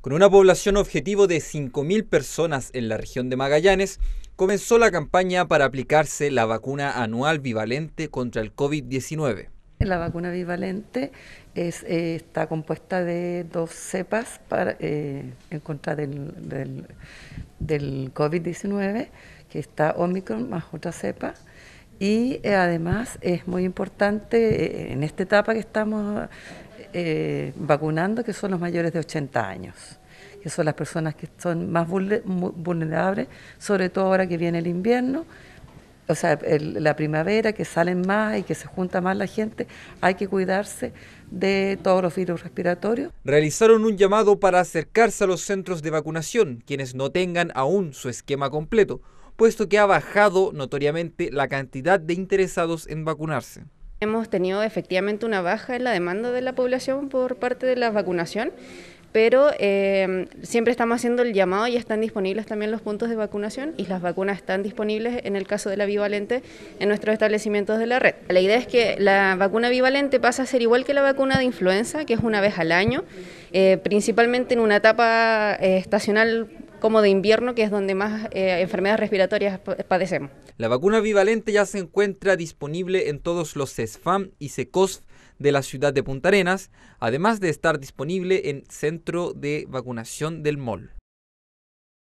Con una población objetivo de 5.000 personas en la región de Magallanes, comenzó la campaña para aplicarse la vacuna anual bivalente contra el COVID-19. La vacuna bivalente eh, está compuesta de dos cepas eh, en contra del, COVID-19, que está Omicron más otra cepa. Y eh, además es muy importante en esta etapa que estamos eh, vacunando, que son los mayores de 80 años, que son las personas que son más vulnerables, sobre todo ahora que viene el invierno, o sea, la primavera, que salen más y que se junta más la gente, hay que cuidarse de todos los virus respiratorios. Realizaron un llamado para acercarse a los centros de vacunación, quienes no tengan aún su esquema completo, puesto que ha bajado notoriamente la cantidad de interesados en vacunarse. Hemos tenido efectivamente una baja en la demanda de la población por parte de la vacunación, pero em, siempre estamos haciendo el llamado y están disponibles también los puntos de vacunación y las vacunas están disponibles en el caso de la bivalente en nuestros establecimientos de la red. La idea es que la vacuna bivalente pasa a ser igual que la vacuna de influenza, que es una vez al año, eh, principalmente en una etapa eh, estacional como de invierno, que es donde más eh, enfermedades respiratorias padecemos. La vacuna bivalente ya se encuentra disponible en todos los CESFAM y e CECOSF de la ciudad de Punta Arenas, además de estar disponible en Centro de Vacunación del MOL.